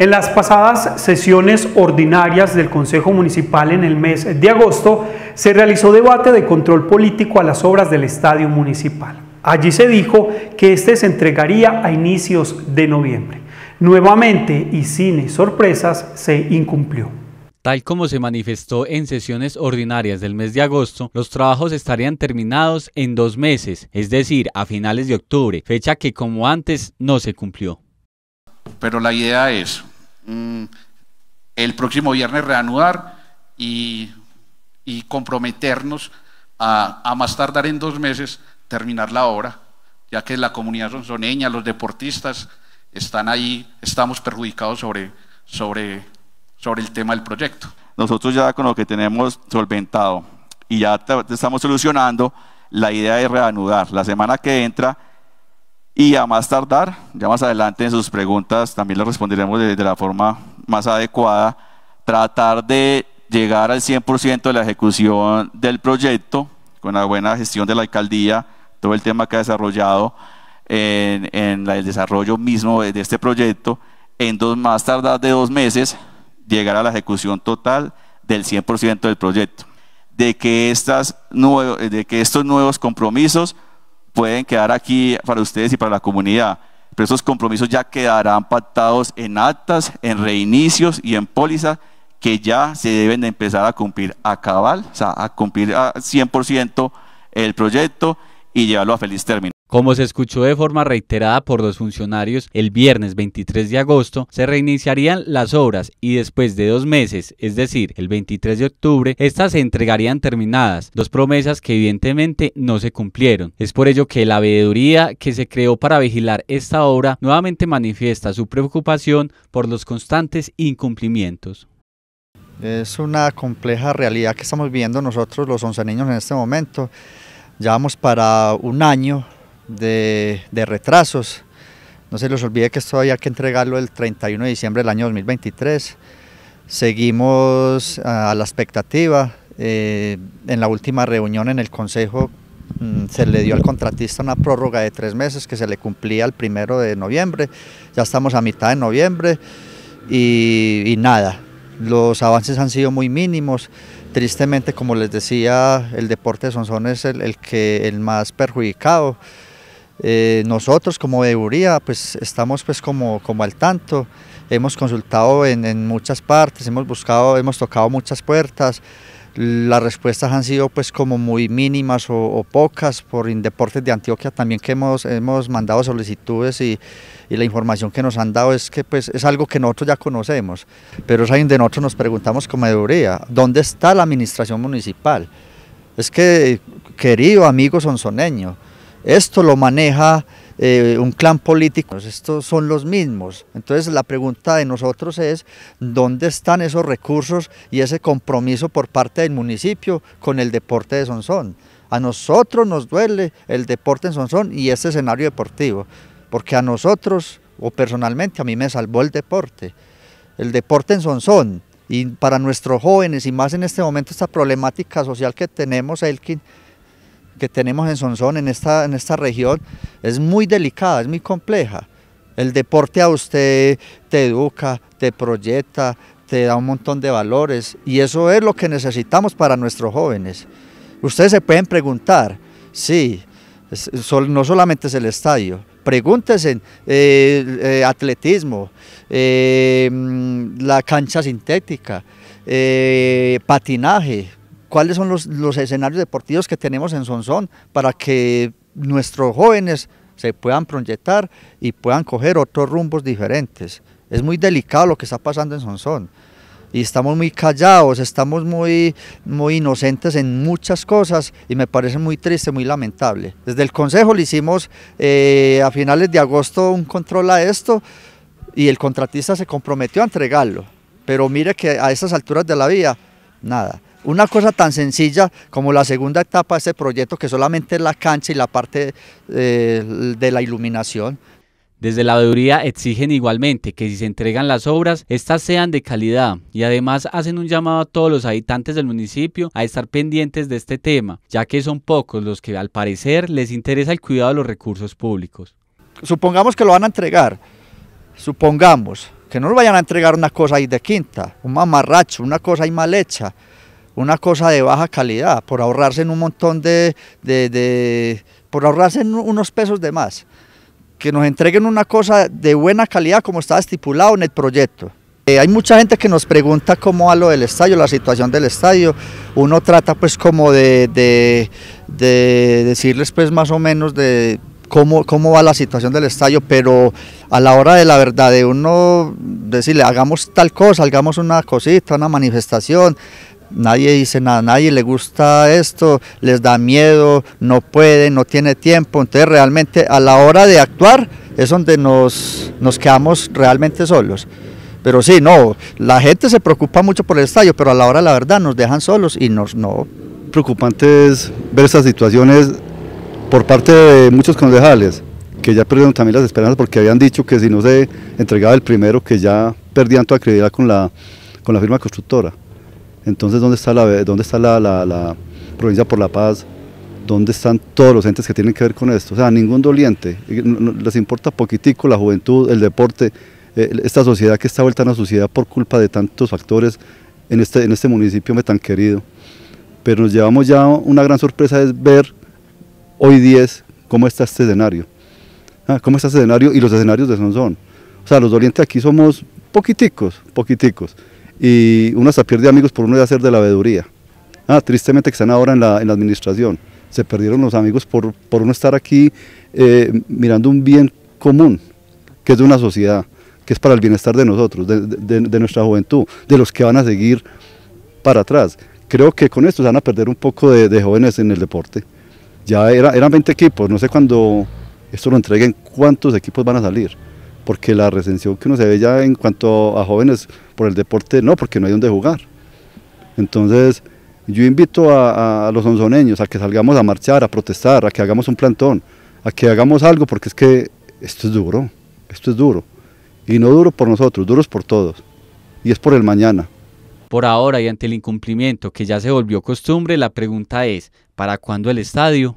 En las pasadas sesiones ordinarias del Consejo Municipal en el mes de agosto se realizó debate de control político a las obras del Estadio Municipal. Allí se dijo que este se entregaría a inicios de noviembre. Nuevamente y sin sorpresas se incumplió. Tal como se manifestó en sesiones ordinarias del mes de agosto, los trabajos estarían terminados en dos meses, es decir, a finales de octubre, fecha que como antes no se cumplió. Pero la idea es Mm, el próximo viernes reanudar y, comprometernos a, a, más tardar en dos meses terminar la obra, ya que la comunidad sonzoneña, los deportistas están ahí, estamos perjudicados sobre, sobre, el tema del proyecto. Nosotros ya con lo que tenemos solventado y ya estamos solucionando, la idea de reanudar. La semana que entra y a más tardar, ya más adelante en sus preguntas también le responderemos de, la forma más adecuada, tratar de llegar al 100% de la ejecución del proyecto, con la buena gestión de la alcaldía, todo el tema que ha desarrollado en, el desarrollo mismo de, este proyecto, en dos más tardar de dos meses, llegar a la ejecución total del 100% del proyecto. De que, estas, de que estos nuevos compromisos pueden quedar aquí para ustedes y para la comunidad, pero esos compromisos ya quedarán pactados en actas, en reinicios y en pólizas que ya se deben empezar a cumplir a cabal, o sea, a cumplir al 100% el proyecto y llevarlo a feliz término. Como se escuchó de forma reiterada por los funcionarios, el viernes 23 de agosto se reiniciarían las obras y después de dos meses, es decir, el 23 de octubre, estas se entregarían terminadas, dos promesas que evidentemente no se cumplieron. Es por ello que la veeduría que se creó para vigilar esta obra nuevamente manifiesta su preocupación por los constantes incumplimientos. Es una compleja realidad que estamos viviendo nosotros los niños en este momento. Llevamos para un año de, retrasos. No se les olvide que esto había que entregarlo el 31 de diciembre del año 2023. Seguimos ah, a la expectativa. Eh, en la última reunión en el Consejo mm, se le dio al contratista una prórroga de tres meses que se le cumplía el primero de noviembre. Ya estamos a mitad de noviembre y, nada, los avances han sido muy mínimos. Tristemente, como les decía, el deporte de Sonsón es el, el, que, el más perjudicado. Eh, nosotros como Euría pues estamos pues como, como al tanto, hemos consultado en, en, muchas partes, hemos buscado, hemos tocado muchas puertas, las respuestas han sido pues como muy mínimas o, pocas por Indeportes de Antioquia también que hemos, hemos mandado solicitudes y, y, la información que nos han dado es que pues es algo que nosotros ya conocemos, pero es ahí donde nosotros nos preguntamos como Euría ¿dónde está la administración municipal? Es que, querido amigo sonsoneño, esto lo maneja eh, un clan político, pues estos son los mismos. Entonces la pregunta de nosotros es, ¿dónde están esos recursos y ese compromiso por parte del municipio con el deporte de Sonsón? A nosotros nos duele el deporte en Sonsón y este escenario deportivo, porque a nosotros, o personalmente, a mí me salvó el deporte. El deporte en Sonsón, y para nuestros jóvenes, y más en este momento esta problemática social que tenemos, Elkin, que tenemos en Sonsón, en esta, en esta región, es muy delicada, es muy compleja. El deporte a usted te educa, te proyecta, te da un montón de valores y eso es lo que necesitamos para nuestros jóvenes. Ustedes se pueden preguntar, sí, no solamente es el estadio, pregúntense eh, eh, atletismo, eh, mm, la cancha sintética, patinaje, cuáles son los, los escenarios deportivos que tenemos en Sonsón para que nuestros jóvenes se puedan proyectar y puedan coger otros rumbos diferentes. Es muy delicado lo que está pasando en Sonsón y estamos muy callados, estamos muy, muy inocentes en muchas cosas y me parece muy triste, muy lamentable. Desde el Consejo le hicimos eh, a finales de agosto un control a esto y el contratista se comprometió a entregarlo, pero mire que a estas alturas de la vía, nada una cosa tan sencilla como la segunda etapa de este proyecto, que solamente es la cancha y la parte eh, de la iluminación. Desde la veeduría exigen igualmente que si se entregan las obras, éstas sean de calidad y además hacen un llamado a todos los habitantes del municipio a estar pendientes de este tema, ya que son pocos los que al parecer les interesa el cuidado de los recursos públicos. Supongamos que lo van a entregar, supongamos que no lo vayan a entregar una cosa ahí de quinta, un mamarracho, una cosa ahí mal hecha, una cosa de baja calidad, por ahorrarse en un montón de, por ahorrarse en unos pesos de más. Que nos entreguen una cosa de buena calidad como está estipulado en el proyecto. Eh, hay mucha gente que nos pregunta cómo va lo del estadio, la situación del estadio. Uno trata pues como de, decirles pues más o menos de Cómo, cómo, va la situación del estadio, pero a la hora de la verdad, de uno decirle, hagamos tal cosa, hagamos una cosita, una manifestación, Nadie dice nada, nadie le gusta esto, les da miedo, no puede, no tiene tiempo. Entonces realmente a la hora de actuar es donde nos, nos quedamos realmente solos. Pero sí, no, la gente se preocupa mucho por el estadio, pero a la hora la verdad nos dejan solos y nos no. Preocupante es ver esas situaciones por parte de muchos concejales, que ya perdieron también las esperanzas porque habían dicho que si no se entregaba el primero, que ya perdían toda credibilidad con la, con la firma constructora. Entonces, ¿dónde está, la, dónde está la, provincia por la paz? ¿Dónde están todos los entes que tienen que ver con esto? O sea, ningún doliente. Les importa poquitico la juventud, el deporte, eh, esta sociedad que está vuelta a una sociedad por culpa de tantos factores en este, en este municipio me tan querido. Pero nos llevamos ya una gran sorpresa es ver hoy 10 cómo está este escenario. Ah, cómo está este escenario y los escenarios de son. O sea, los dolientes aquí somos poquiticos, poquiticos y uno se pierde amigos por uno de hacer de la veeduría. Ah, tristemente que están ahora en la, en la administración. Se perdieron los amigos por, por uno estar aquí eh, mirando un bien común, que es de una sociedad, que es para el bienestar de nosotros, de, de, nuestra juventud, de los que van a seguir para atrás. Creo que con esto se van a perder un poco de, de jóvenes en el deporte. Ya era, eran 20 equipos, no sé cuándo esto lo entreguen, cuántos equipos van a salir porque la recensión que uno se ve ya en cuanto a jóvenes por el deporte, no, porque no hay donde jugar. Entonces, yo invito a, los onzoneños a que salgamos a marchar, a protestar, a que hagamos un plantón, a que hagamos algo, porque es que esto es duro, esto es duro. Y no duro por nosotros, duro es por todos. Y es por el mañana. Por ahora y ante el incumplimiento que ya se volvió costumbre, la pregunta es, ¿para cuándo el estadio?